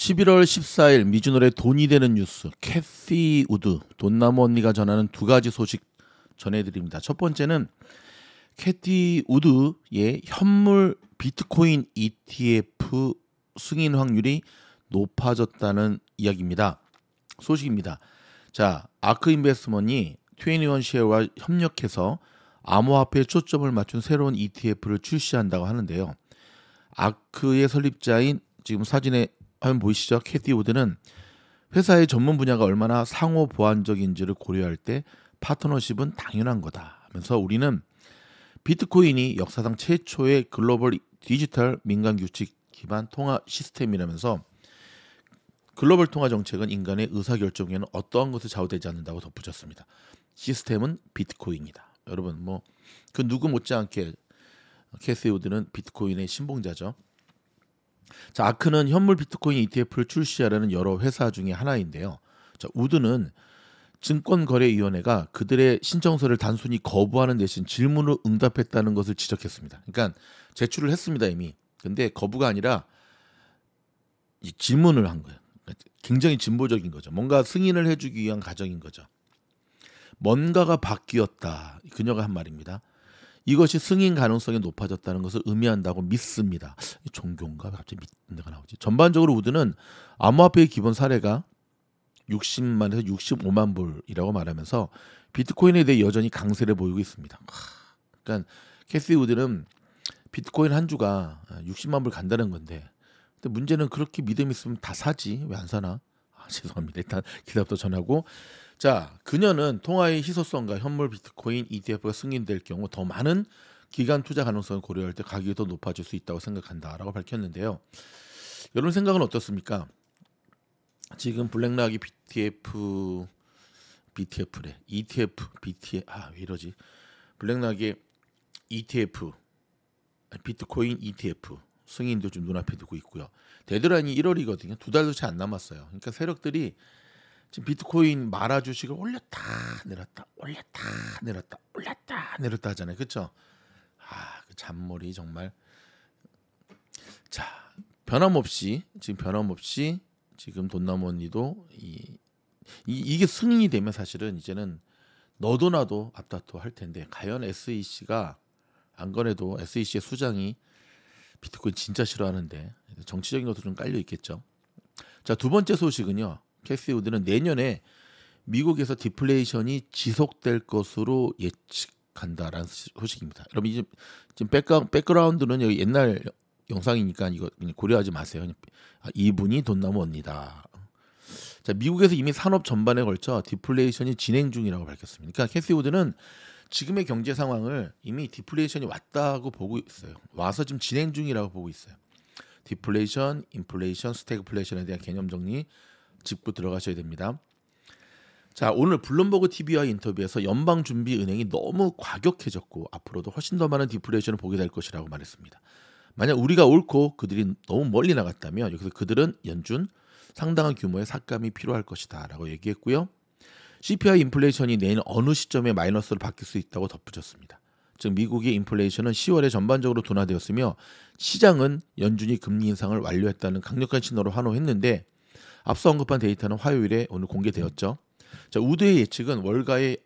11월 14일 미주노래 돈이 되는 뉴스 캐시 우드 돈나무 언니가 전하는 두 가지 소식 전해드립니다. 첫 번째는 캐티 우드의 현물 비트코인 ETF 승인 확률이 높아졌다는 이야기입니다. 소식입니다. 자, 아크 인베스먼이 트웬티원 쉐어와 협력해서 암호화폐에 초점을 맞춘 새로운 ETF를 출시한다고 하는데요. 아크의 설립자인 지금 사진에 화면 보이시죠? 캐티 우드는 회사의 전문 분야가 얼마나 상호 보완적인지를 고려할 때 파트너십은 당연한 거다 하면서 우리는 비트코인이 역사상 최초의 글로벌 디지털 민간 규칙 기반 통화 시스템이라면서 글로벌 통화 정책은 인간의 의사결정에는 어떠한 것을 좌우되지 않는다고 덧붙였습니다. 시스템은 비트코인이다. 여러분 뭐 그 누구 못지않게 캐시 우드는 비트코인의 신봉자죠. 자, 아크는 현물 비트코인 ETF를 출시하려는 여러 회사 중의 하나인데요. 자, 우드는 증권거래위원회가 그들의 신청서를 단순히 거부하는 대신 질문을 응답했다는 것을 지적했습니다. 그러니까 제출을 했습니다 이미. 근데 거부가 아니라 이 질문을 한 거예요. 그러니까 굉장히 진보적인 거죠. 뭔가 승인을 해주기 위한 과정인 거죠. 뭔가가 바뀌었다. 그녀가 한 말입니다. 이것이 승인 가능성이 높아졌다는 것을 의미한다고 믿습니다. 종교인가 갑자기 믿는데가 나오지. 전반적으로 우드는 암호화폐의 기본 사례가 60만에서 65만 불이라고 말하면서 비트코인에 대해 여전히 강세를 보이고 있습니다. 그러니까 캐시 우드는 비트코인 한 주가 60만 불 간다는 건데 근데 문제는 그렇게 믿음 있으면 다 사지 왜 안 사나? 죄송합니다. 일단 기답도 전하고 자 그녀는 통화의 희소성과 현물 비트코인 ETF가 승인될 경우 더 많은 기간 투자 가능성을 고려할 때 가격이 더 높아질 수 있다고 생각한다라고 밝혔는데요. 여러분 생각은 어떻습니까? 지금 블랙락이 BTF BTF래 ETF BTF 아왜 이러지? 블랙락이 ETF 비트코인 ETF 승인도 좀 눈앞에 두고 있고요. 데드라인이 1월이거든요. 두 달도 채 안 남았어요. 그러니까 세력들이 지금 비트코인 말아 주식을 올렸다 내렸다 올렸다 내렸다 올렸다 내렸다 하잖아요. 그렇죠? 아, 그 잔머리 정말 자, 변함없이 지금 변함없이 지금 돈나무 언니도 이, 이 이게 승인이 되면 사실은 이제는 너도 나도 앞다퉈 할 텐데 과연 SEC가 안 그래도 SEC의 수장이 비트코인 진짜 싫어하는데 정치적인 것도 좀 깔려 있겠죠. 자 두 번째 소식은요. 캐시 우드는 내년에 미국에서 디플레이션이 지속될 것으로 예측한다라는 소식입니다. 여러분 이제 지금 백가, 백그라운드는 여기 옛날 영상이니까 이거 고려하지 마세요. 아, 이분이 돈나무 입니다자 미국에서 이미 산업 전반에 걸쳐 디플레이션이 진행 중이라고 밝혔습니다. 그러니까 캐시 우드는 지금의 경제 상황을 이미 디플레이션이 왔다고 보고 있어요. 와서 지금 진행 중이라고 보고 있어요. 디플레이션, 인플레이션, 스태그플레이션에 대한 개념 정리 짚고 들어가셔야 됩니다. 자, 오늘 블룸버그 TV와 인터뷰에서 연방준비은행이 너무 과격해졌고 앞으로도 훨씬 더 많은 디플레이션을 보게 될 것이라고 말했습니다. 만약 우리가 옳고 그들이 너무 멀리 나갔다면 여기서 그들은 연준 상당한 규모의 삭감이 필요할 것이다라고 얘기했고요. CPI 인플레이션이 내일 어느 시점에 마이너스로 바뀔 수 있다고 덧붙였습니다. 즉 미국의 인플레이션은 10월에 전반적으로 둔화되었으며 시장은 연준이 금리 인상을 완료했다는 강력한 신호로 환호했는데 앞서 언급한 데이터는 화요일에 오늘 공개되었죠. 자, 우드의 예측은 월가의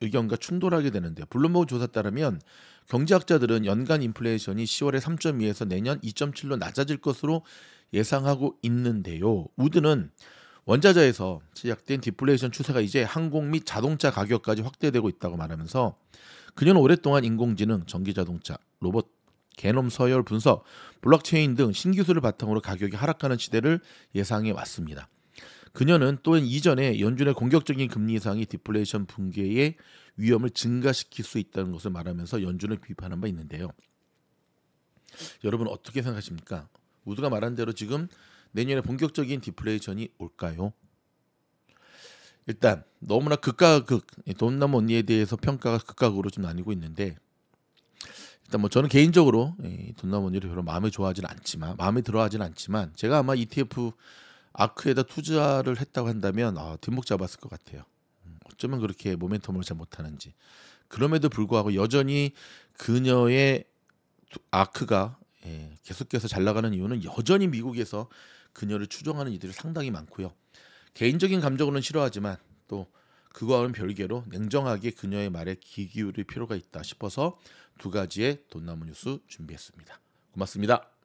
의견과 충돌하게 되는데 블룸버그 조사 에 따르면 경제학자들은 연간 인플레이션이 10월에 3.2에서 내년 2.7로 낮아질 것으로 예상하고 있는데요. 우드는 원자재에서 시작된 디플레이션 추세가 이제 항공 및 자동차 가격까지 확대되고 있다고 말하면서 그녀는 오랫동안 인공지능, 전기자동차, 로봇, 개놈 서열 분석, 블록체인 등 신기술을 바탕으로 가격이 하락하는 시대를 예상해 왔습니다. 그녀는 또한 이전에 연준의 공격적인 금리 이상이 디플레이션 붕괴의 위험을 증가시킬 수 있다는 것을 말하면서 연준을 비판한 바 있는데요. 여러분 어떻게 생각하십니까? 우드가 말한 대로 지금 내년에 본격적인 디플레이션이 올까요? 일단 너무나 극과 극돈나무 언니에 대해서 평가가 극과극으로좀 나뉘고 있는데 일단 뭐 저는 개인적으로 돈나무 언니를 별로 마음에 좋아하진 않지만 마음에 들어하진 않지만 제가 아마 ETF 아크에다 투자를 했다고 한다면 아, 뒷목 잡았을 것 같아요. 음, 어쩌면 그렇게 모멘텀을 잘 못하는지 그럼에도 불구하고 여전히 그녀의 아크가 예, 계속해서 잘 나가는 이유는 여전히 미국에서 그녀를 추종하는 이들이 상당히 많고요. 개인적인 감정으로는 싫어하지만 또 그거와는 별개로 냉정하게 그녀의 말에 귀 기울일 필요가 있다 싶어서 두 가지의 돈나무 뉴스 준비했습니다. 고맙습니다.